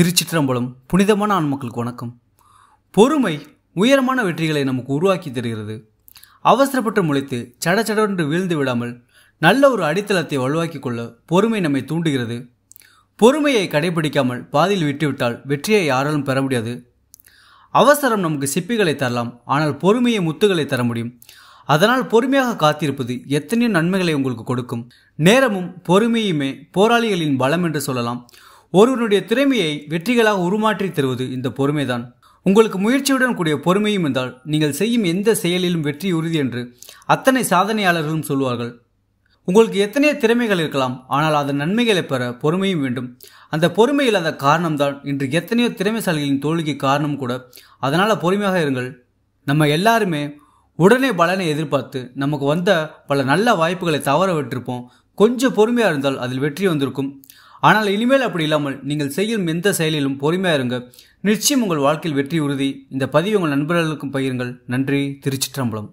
திருச்சிற்றம்பலம் புனிதமான ஆண்மக்களுக்கு வணக்கம் பொறுமை உயரமான வெற்றிகளை நமக்கு உருவாக்கி தருகிறது அவசரப்பட்டு முளைத்து சட சடவென்று வீழ்ந்து விடாமல் நல்ல ஒரு அடித்தளத்தை வலுவாக்கி கொள்ள பொறுமை நம்மை தூண்டுகிறது பொறுமையை கடைபிடிக்காமல் பாதியில் விட்டுவிட்டால் வெற்றியை யாராலும் பெற முடியாது அவசரம் நமக்கு சிப்பிகளை தரலாம் ஆனால் பொறுமையை முத்துகளை தர முடியும் அதனால் பொறுமையாக காத்திருப்பது எத்தனையோ நன்மைகளை உங்களுக்கு கொடுக்கும் நேரமும் பொறுமையுமே போராளிகளின் பலம் என்று சொல்லலாம் ஒருவனுடைய திறமையை வெற்றிகளாக உருமாற்றி தருவது இந்த பொறுமைதான் உங்களுக்கு முயற்சியுடன் கூடிய பொறுமையும் இருந்தால் நீங்கள் செய்யும் எந்த செயலிலும் வெற்றி உறுதி என்று அத்தனை சாதனையாளர்களும் சொல்வார்கள் உங்களுக்கு எத்தனையோ திறமைகள் இருக்கலாம் ஆனால் அதன் நன்மைகளை பெற பொறுமையும் வேண்டும் அந்த பொறுமை இல்லாத காரணம்தான் இன்று எத்தனையோ திறமைசாலிகளின் தோல்விக்கு காரணம் கூட அதனால் பொறுமையாக இருங்கள் நம்ம எல்லாருமே உடனே பலனை எதிர்பார்த்து நமக்கு வந்த பல நல்ல வாய்ப்புகளை தவற விட்டிருப்போம் கொஞ்சம் பொறுமையாக இருந்தால் அதில் வெற்றி வந்திருக்கும் ஆனால் இனிமேல் அப்படி இல்லாமல் நீங்கள் செய்யும் எந்த செயலிலும் பொறுமையாக இருங்க நிச்சயம் உங்கள் வாழ்க்கையில் வெற்றி உறுதி இந்த பதிவு உங்கள் நண்பர்களுக்கும் பகிருங்கள் நன்றி திருச்சிற்றம்பலம்